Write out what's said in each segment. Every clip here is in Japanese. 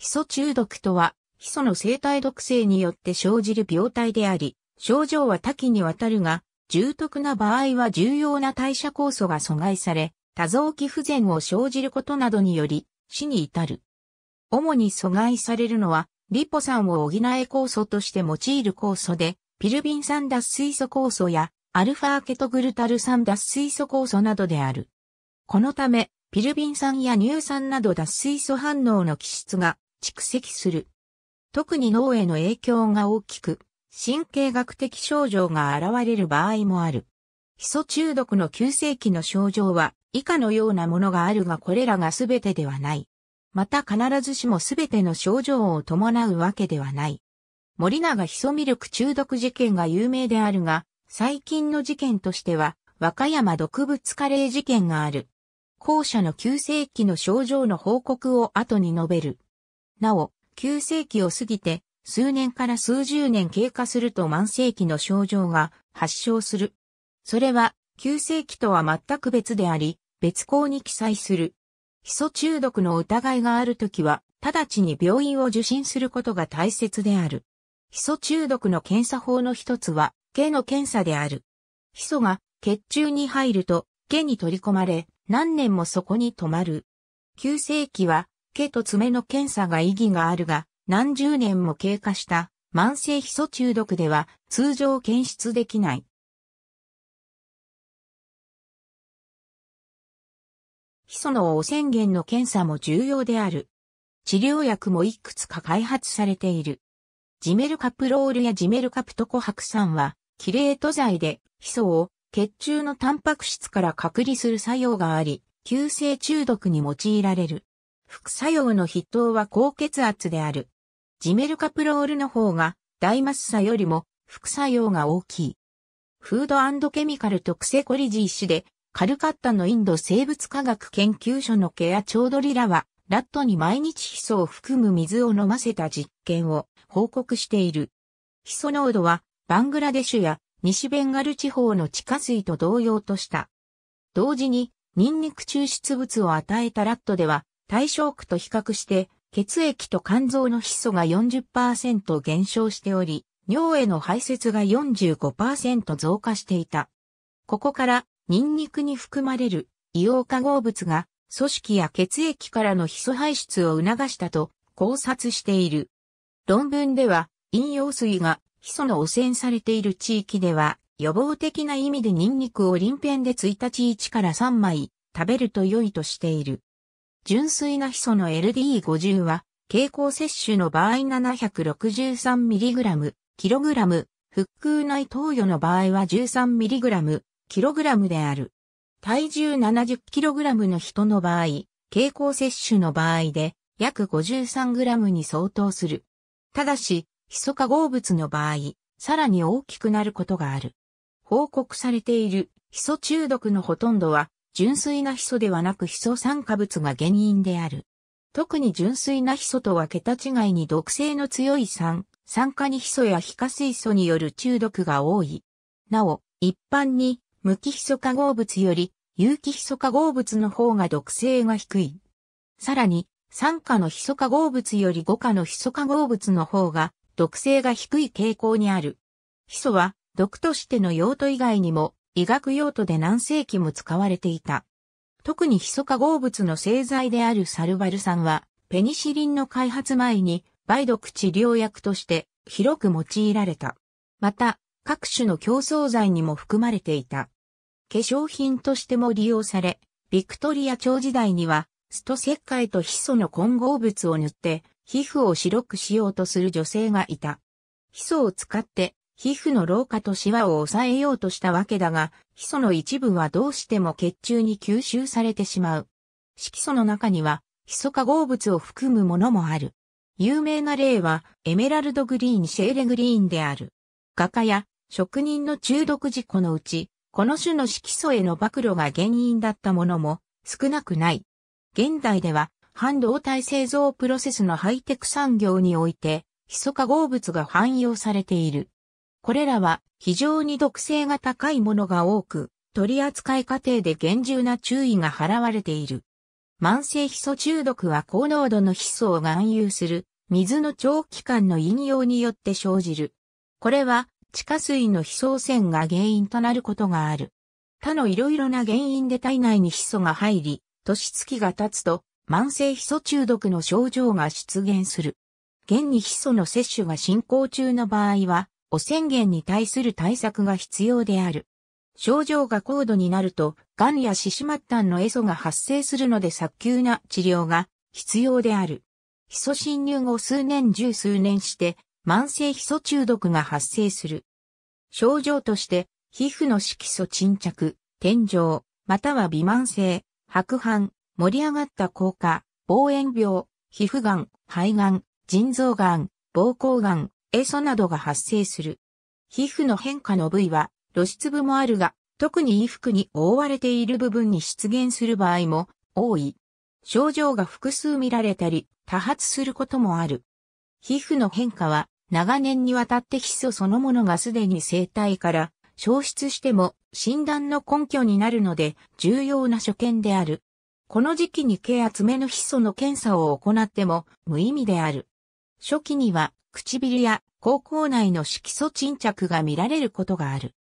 ヒ素中毒とは、ヒ素の生体毒性によって生じる病態であり、症状は多岐にわたるが、重篤な場合は重要な代謝酵素が阻害され、多臓器不全を生じることなどにより、死に至る。主に阻害されるのは、リポ酸を補え酵素として用いる酵素で、ピルビン酸脱水素酵素や、アルファケトグルタル酸脱水素酵素などである。このため、ピルビン酸や乳酸など脱水素反応の気質が蓄積する。特に脳への影響が大きく、神経学的症状が現れる場合もある。ヒ素中毒の急性期の症状は以下のようなものがあるがこれらが全てではない。また必ずしも全ての症状を伴うわけではない。森永ヒ素ミルク中毒事件が有名であるが、最近の事件としては、和歌山毒物カレー事件がある。後者の急性期の症状の報告を後に述べる。なお、急性期を過ぎて、数年から数十年経過すると慢性期の症状が発症する。それは、急性期とは全く別であり、別項に記載する。ヒ素中毒の疑いがあるときは、直ちに病院を受診することが大切である。ヒ素中毒の検査法の一つは、毛の検査である。ヒ素が血中に入ると、毛に取り込まれ、何年もそこに止まる。急性期は、毛と爪の検査が意義があるが、何十年も経過した慢性ヒ素中毒では通常検出できない。ヒ素の汚染源の検査も重要である。治療薬もいくつか開発されている。ジメルカプロールやジメルカプトコハク酸は、キレート剤で、ヒ素を血中のタンパク質から隔離する作用があり、急性中毒に用いられる。副作用の筆頭は高血圧である。ジメルカプロールの方が、大マッサよりも副作用が大きい。フードケミカルとクセコリジー氏で、カルカッタのインド生物科学研究所のケア・チョードリラは、ラットに毎日ヒ素を含む水を飲ませた実験を報告している。ヒ素濃度は、バングラデシュや西ベンガル地方の地下水と同様とした。同時に、ニンニク抽出物を与えたラットでは、対象区と比較して、血液と肝臓のヒ素が40%減少しており、尿への排泄が45%増加していた。ここから、ニンニクに含まれる硫黄化合物が組織や血液からのヒ素排出を促したと考察している。論文では、飲用水がヒ素の汚染されている地域では、予防的な意味でニンニクを臨片で1日1から3枚食べると良いとしている。純粋なヒ素の LD50 は、経口摂取の場合 763mg、kg、腹腔内投与の場合は 13mg、kg である。体重 70kg の人の場合、経口摂取の場合で約 53g に相当する。ただし、ヒ素化合物の場合、さらに大きくなることがある。報告されているヒ素中毒のほとんどは純粋なヒ素ではなくヒ素酸化物が原因である。特に純粋なヒ素とは桁違いに毒性の強い酸、酸化にヒ素や皮下水素による中毒が多い。なお、一般に無機ヒ素化合物より有機ヒ素化合物の方が毒性が低い。さらに、酸化のヒ素化合物より5価のヒ素化合物の方が毒性が低い傾向にある。ヒ素は毒としての用途以外にも医学用途で何世紀も使われていた。特にヒ素化合物の製剤であるサルバル酸は、ペニシリンの開発前に梅毒治療薬として広く用いられた。また、各種の競争剤にも含まれていた。化粧品としても利用され、ビクトリア朝時代には、スト石灰とヒ素の混合物を塗って、皮膚を白くしようとする女性がいた。ヒ素を使って皮膚の老化とシワを抑えようとしたわけだが、ヒ素の一部はどうしても血中に吸収されてしまう。色素の中には、ヒ素化合物を含むものもある。有名な例は、エメラルドグリーンシェーレグリーンである。画家や職人の中毒事故のうち、この種の色素への暴露が原因だったものも少なくない。現代では、半導体製造プロセスのハイテク産業において、ヒ素化合物が汎用されている。これらは非常に毒性が高いものが多く、取り扱い過程で厳重な注意が払われている。慢性ヒ素中毒は高濃度のヒ素を含有する水の長期間の飲用によって生じる。これは地下水の非層線が原因となることがある。他の色々な原因で体内にヒ素が入り、年月が経つと慢性ヒ素中毒の症状が出現する。現にヒ素の摂取が進行中の場合は、汚染源に対する対策が必要である。症状が高度になると、癌や四肢末端のエソが発生するので早急な治療が必要である。ヒ素侵入後数年十数年して、慢性ヒ素中毒が発生する。症状として、皮膚の色素沈着、天井、または微慢性、白斑、盛り上がった硬化、望遠病、皮膚がん、肺がん、腎臓がん、膀胱がん、エソなどが発生する。皮膚の変化の部位は露出部もあるが、特に衣服に覆われている部分に出現する場合も多い。症状が複数見られたり、多発することもある。皮膚の変化は長年にわたって皮素そのものがすでに生体から消失しても診断の根拠になるので重要な所見である。この時期に毛厚めの皮素の検査を行っても無意味である。初期には唇や口腔内の色素沈着が見られることがある。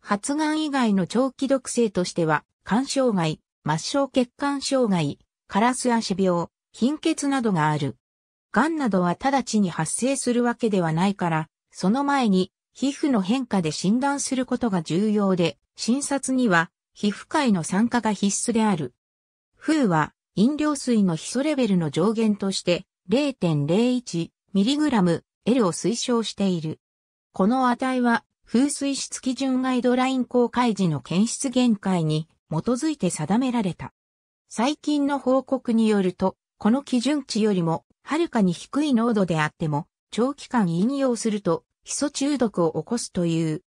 発がん以外の長期毒性としては、肝障害、末梢血管障害、カラス足病、貧血などがある。癌などは直ちに発生するわけではないから、その前に皮膚の変化で診断することが重要で、診察には皮膚科医の参加が必須である。風は飲料水のヒ素レベルの上限として 0.01mg L を推奨している。この値は、風水質基準ガイドライン公開時の検出限界に基づいて定められた。最近の報告によると、この基準値よりも、はるかに低い濃度であっても、長期間飲用すると、ヒ素中毒を起こすという。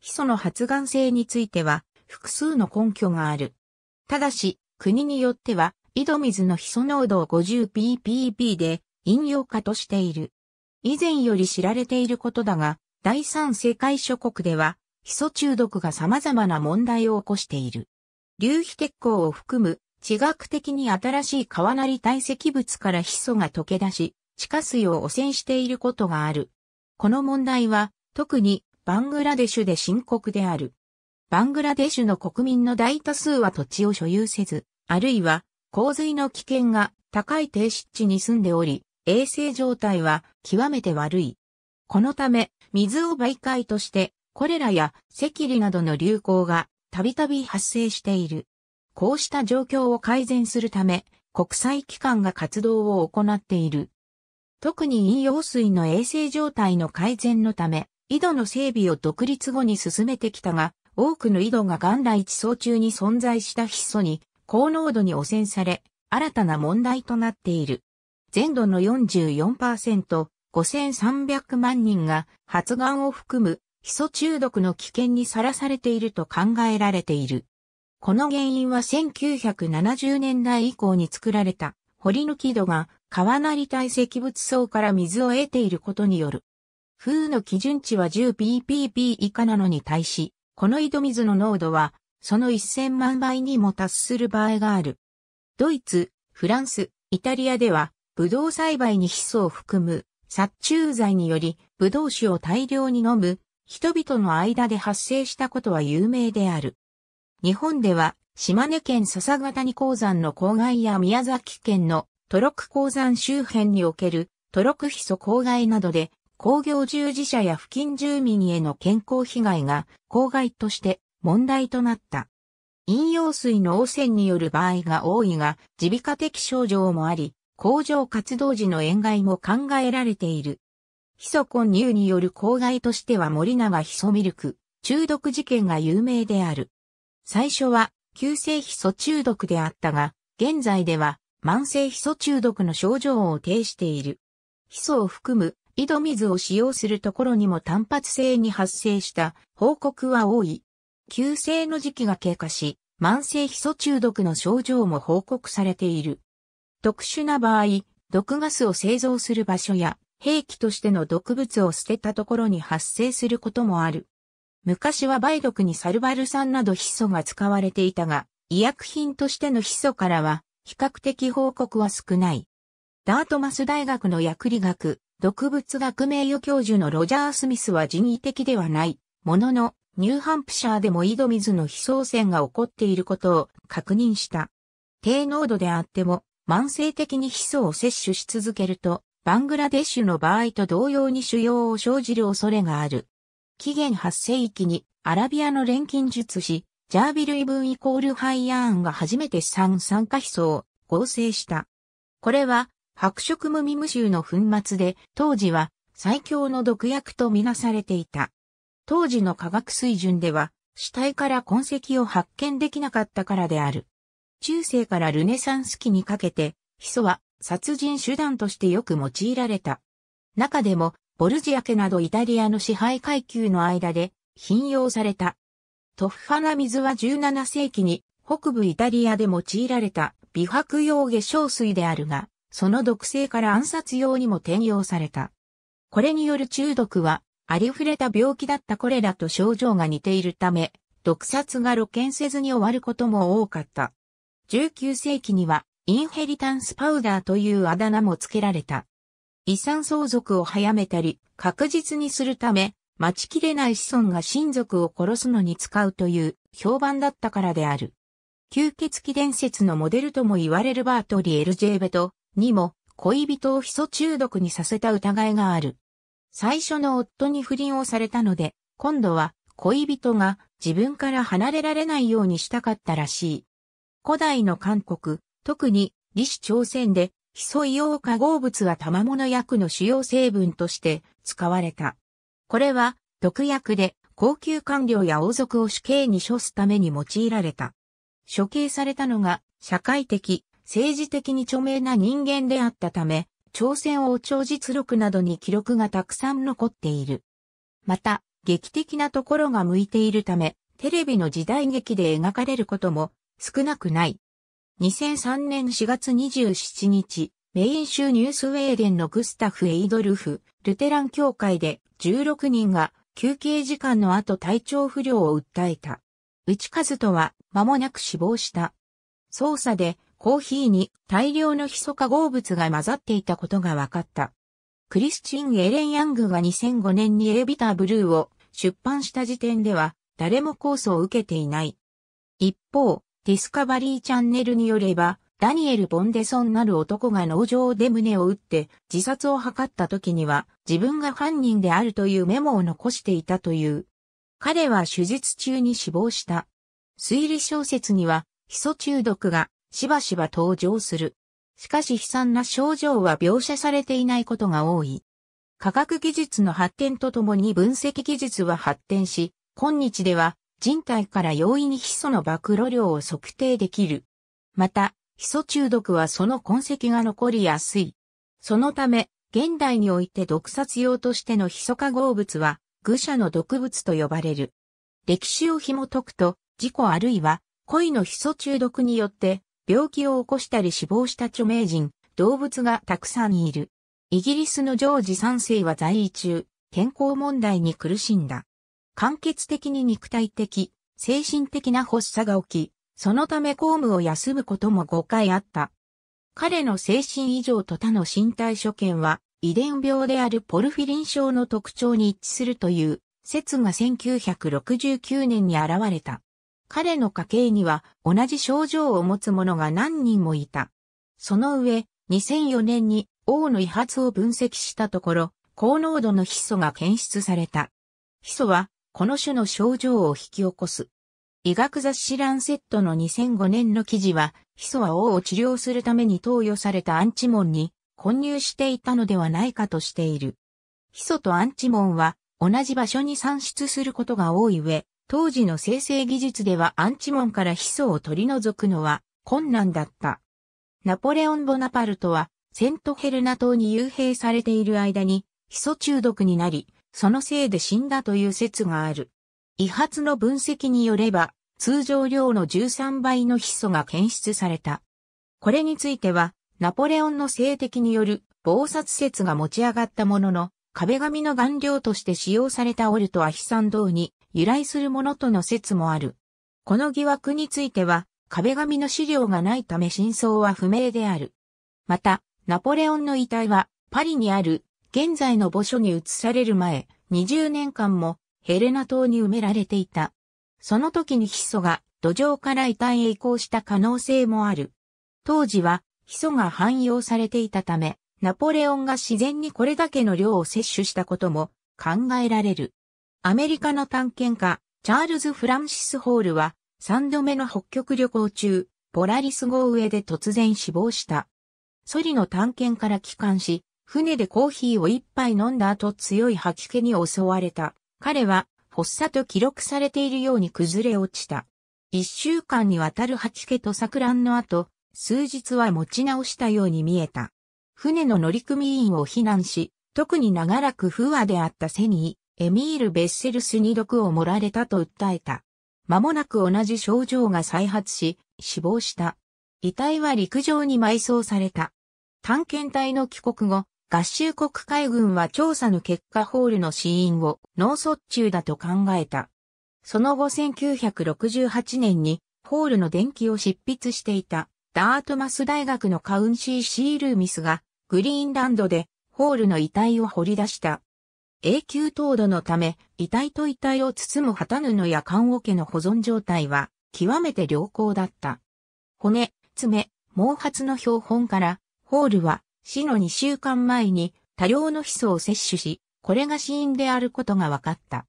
ヒ素の発がん性については、複数の根拠がある。ただし、国によっては、井戸水のヒ素濃度を 50ppb で、飲用化としている。以前より知られていることだが、第三世界諸国では、ヒ素中毒が様々な問題を起こしている。流皮鉄鋼を含む地学的に新しい川なり堆積物からヒ素が溶け出し、地下水を汚染していることがある。この問題は、特にバングラデシュで深刻である。バングラデシュの国民の大多数は土地を所有せず、あるいは洪水の危険が高い低湿地に住んでおり、衛生状態は極めて悪い。このため、水を媒介として、コレラや赤痢などの流行がたびたび発生している。こうした状況を改善するため、国際機関が活動を行っている。特に飲用水の衛生状態の改善のため、井戸の整備を独立後に進めてきたが、多くの井戸が元来地層中に存在した筆素に高濃度に汚染され、新たな問題となっている。全土の44%、5300万人が発がんを含むヒ素中毒の危険にさらされていると考えられている。この原因は1970年代以降に作られた掘抜き土が川なり堆積物層から水を得ていることによる。風の基準値は1 0 p p 以下なのに対し、この井戸水の濃度はその1000万倍にも達する場合がある。ドイツ、フランス、イタリアではブドウ栽培にヒ素を含む殺虫剤により、ブドウ酒を大量に飲む人々の間で発生したことは有名である。日本では、島根県笹ヶ谷鉱山の郊外や宮崎県のトロク鉱山周辺におけるトロクヒ素郊外などで工業従事者や付近住民への健康被害が郊外として問題となった。飲用水の汚染による場合が多いが、自備化的症状もあり、工場活動時の塩害も考えられている。ヒ素混入による公害としては森永ヒ素ミルク中毒事件が有名である。最初は急性ヒ素中毒であったが、現在では慢性ヒ素中毒の症状を呈している。ヒ素を含む井戸水を使用するところにも単発性に発生した報告は多い。急性の時期が経過し、慢性ヒ素中毒の症状も報告されている。特殊な場合、毒ガスを製造する場所や兵器としての毒物を捨てたところに発生することもある。昔は梅毒にサルバル酸などヒ素が使われていたが、医薬品としてのヒ素からは比較的報告は少ない。ダートマス大学の薬理学、毒物学名誉教授のロジャー・スミスは人為的ではない、ものの、ニューハンプシャーでも井戸水の非送船が起こっていることを確認した。低濃度であっても慢性的にヒ素を摂取し続けると、バングラデッシュの場合と同様に腫瘍を生じる恐れがある。紀元8世紀にアラビアの錬金術師、ジャービルイブンイコールハイヤーンが初めて酸酸化ヒ素を合成した。これは白色無味無臭の粉末で、当時は最強の毒薬とみなされていた。当時の科学水準では、死体から痕跡を発見できなかったからである。中世からルネサンス期にかけて、ヒ素は殺人手段としてよく用いられた。中でも、ボルジア家などイタリアの支配階級の間で品用された。トフハァナ水は17世紀に北部イタリアで用いられた美白用化粧水であるが、その毒性から暗殺用にも転用された。これによる中毒は、ありふれた病気だったこれらと症状が似ているため、毒殺が露見せずに終わることも多かった。19世紀には、インヘリタンスパウダーというあだ名も付けられた。遺産相続を早めたり、確実にするため、待ちきれない子孫が親族を殺すのに使うという評判だったからである。吸血鬼伝説のモデルとも言われるバートリー・エルジェーベトにも恋人をヒ素中毒にさせた疑いがある。最初の夫に不倫をされたので、今度は恋人が自分から離れられないようにしたかったらしい。古代の韓国、特に李氏朝鮮で、ヒ素硫黄化合物は賜物薬の主要成分として使われた。これは毒薬で高級官僚や王族を死刑に処すために用いられた。処刑されたのが社会的、政治的に著名な人間であったため、朝鮮王朝実録などに記録がたくさん残っている。また、劇的なところが向いているため、テレビの時代劇で描かれることも少なくない。2003年4月27日、メイン州ニュースウェーデンのグスタフ・エイドルフ、ルテラン教会で16人が休憩時間の後体調不良を訴えた。打ち数とは間もなく死亡した。捜査でコーヒーに大量のヒ素化合物が混ざっていたことが分かった。クリスチン・エレン・ヤングが2005年にエビター・ブルーを出版した時点では誰も控訴を受けていない。一方、ディスカバリーチャンネルによれば、ダニエル・ボンデソンなる男が農場で胸を打って自殺を図った時には自分が犯人であるというメモを残していたという。彼は手術中に死亡した。推理小説にはヒ素中毒がしばしば登場する。しかし悲惨な症状は描写されていないことが多い。科学技術の発展とともに分析技術は発展し、今日では人体から容易にヒ素の曝露量を測定できる。また、ヒ素中毒はその痕跡が残りやすい。そのため、現代において毒殺用としてのヒ素化合物は、愚者の毒物と呼ばれる。歴史を紐解くと、事故あるいは、恋のヒ素中毒によって、病気を起こしたり死亡した著名人、動物がたくさんいる。イギリスのジョージ3世は在位中、健康問題に苦しんだ。間欠的に肉体的、精神的な発作が起き、そのため公務を休むことも5回あった。彼の精神異常と他の身体所見は、遺伝病であるポルフィリン症の特徴に一致するという説が1969年に現れた。彼の家系には同じ症状を持つ者が何人もいた。その上、2004年に王の遺髪を分析したところ、高濃度のヒ素が検出された。ヒ素はこの種の症状を引き起こす。医学雑誌ランセットの2005年の記事は、ヒ素は王を治療するために投与されたアンチモンに混入していたのではないかとしている。ヒ素とアンチモンは同じ場所に産出することが多い上、当時の生成技術ではアンチモンからヒ素を取り除くのは困難だった。ナポレオン・ボナパルトはセントヘルナ島に幽閉されている間にヒ素中毒になり、そのせいで死んだという説がある。遺発の分析によれば、通常量の13倍のヒ素が検出された。これについては、ナポレオンの性的による暴殺説が持ち上がったものの、壁紙の顔料として使用されたオルトアヒサンドに由来するものとの説もある。この疑惑については、壁紙の資料がないため真相は不明である。また、ナポレオンの遺体は、パリにある現在の墓所に移される前、20年間もヘレナ島に埋められていた。その時にヒ素が土壌から遺体へ移行した可能性もある。当時はヒ素が汎用されていたため、ナポレオンが自然にこれだけの量を摂取したことも考えられる。アメリカの探検家、チャールズ・フランシス・ホールは、3度目の北極旅行中、ポラリス号上で突然死亡した。ソリの探検から帰還し、船でコーヒーを一杯飲んだ後強い吐き気に襲われた。彼は、発作と記録されているように崩れ落ちた。一週間にわたる吐き気と錯乱の後、数日は持ち直したように見えた。船の乗組員を避難し、特に長らく不和であったセニー、エミール・ベッセルスに毒を盛られたと訴えた。間もなく同じ症状が再発し、死亡した。遺体は陸上に埋葬された。探検隊の帰国後、合衆国海軍は調査の結果ホールの死因を脳卒中だと考えた。その後1968年にホールの電気を執筆していたダートマス大学のカウンシー・シールーミスがグリーンランドでホールの遺体を掘り出した。永久凍土のため、遺体と遺体を包む旗布や缶桶の保存状態は極めて良好だった。骨、爪、毛髪の標本から、ホールは死の2週間前に多量のヒ素を摂取し、これが死因であることが分かった。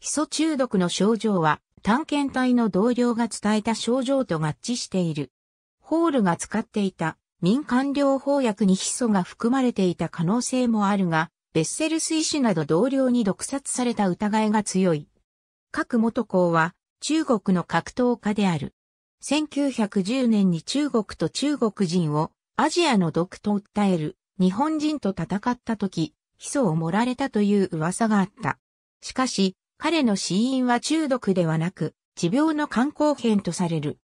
ヒ素中毒の症状は、探検隊の同僚が伝えた症状と合致している。ホールが使っていた民間療法薬にヒ素が含まれていた可能性もあるが、ベッセル水死など同僚に毒殺された疑いが強い。各元校は中国の格闘家である。1910年に中国と中国人をアジアの毒と訴える日本人と戦った時、ヒ素を盛られたという噂があった。しかし、彼の死因は中毒ではなく、持病の肝硬変とされる。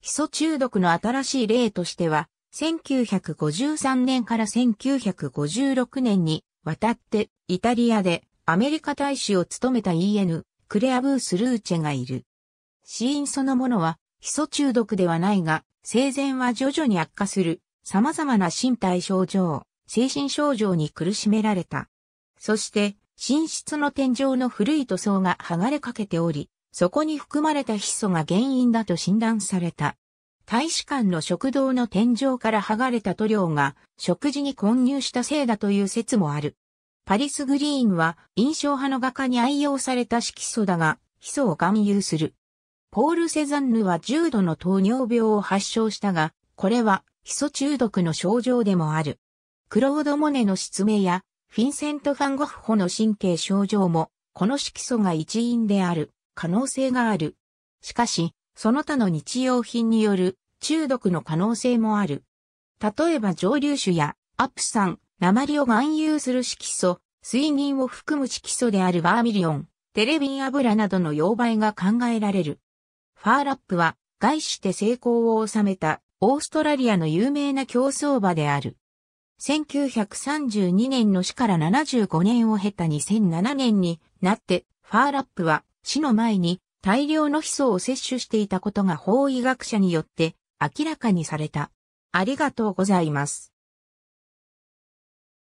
ヒ素中毒の新しい例としては、1953年から1956年に渡ってイタリアでアメリカ大使を務めた EN クレアブース・ルーチェがいる。死因そのものはヒ素中毒ではないが、生前は徐々に悪化する様々な身体症状、精神症状に苦しめられた。そして、寝室の天井の古い塗装が剥がれかけており、そこに含まれたヒ素が原因だと診断された。大使館の食堂の天井から剥がれた塗料が食事に混入したせいだという説もある。パリス・グリーンは印象派の画家に愛用された色素だが、ヒ素を含有する。ポール・セザンヌは重度の糖尿病を発症したが、これは基礎中毒の症状でもある。クロード・モネの失明やフィンセント・ファン・ゴッホの神経症状も、この色素が一因である可能性がある。しかし、その他の日用品による中毒の可能性もある。例えば蒸留酒やアプサン、鉛を含有する色素、水銀を含む色素であるバーミリオン、テレビン油などの溶媒が考えられる。ファーラップは、外して成功を収めたオーストラリアの有名な競走馬である。1932年の死から75年を経た2007年になって、ファーラップは死の前に大量のヒ素を摂取していたことが法医学者によって明らかにされた。ありがとうございます。